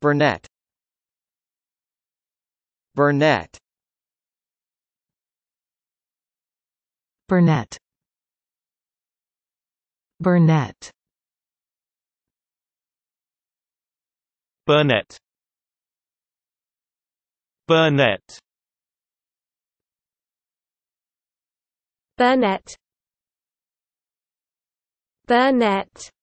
Burnett Burnett Burnett Burnett Burnett Burnett Burnett Burnett